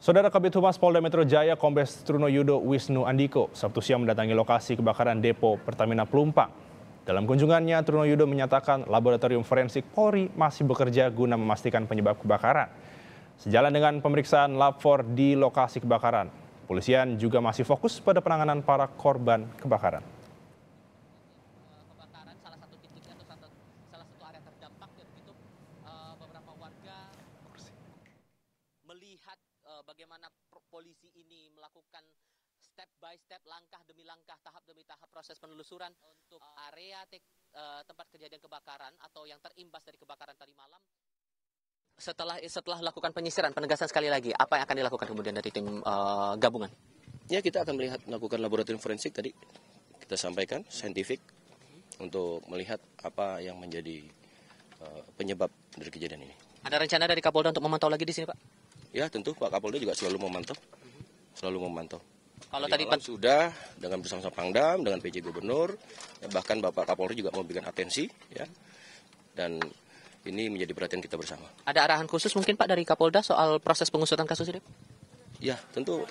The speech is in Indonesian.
Saudara Kabit Humas Polda Metro Jaya Kombes Truno Yudo Wisnu Andiko Sabtu siang mendatangi lokasi kebakaran depo Pertamina Pelumpang. Dalam kunjungannya, Truno Yudo menyatakan laboratorium forensik Polri masih bekerja guna memastikan penyebab kebakaran. Sejalan dengan pemeriksaan lapor di lokasi kebakaran, polisian juga masih fokus pada penanganan para korban kebakaran. melihat eh, bagaimana polisi ini melakukan step by step langkah demi langkah tahap demi tahap proses penelusuran untuk eh. area te, uh, tempat kejadian kebakaran atau yang terimbas dari kebakaran tadi malam setelah setelah lakukan penyisiran penegasan sekali lagi apa yang akan dilakukan kemudian dari tim uh, gabungan ya kita akan melihat melakukan laboratorium forensik tadi kita sampaikan saintifik hmm. untuk melihat apa yang menjadi uh, penyebab dari kejadian ini ada rencana dari Kapolda untuk memantau lagi di sini Pak Ya tentu Pak Kapolda juga selalu memantau, selalu memantau. Kalau tadi sudah dengan bersama sama Pangdam, dengan PJ Gubernur, ya, bahkan Bapak Kapolri juga memberikan atensi, ya. Dan ini menjadi perhatian kita bersama. Ada arahan khusus mungkin Pak dari Kapolda soal proses pengusutan kasus ini? Ya, tentu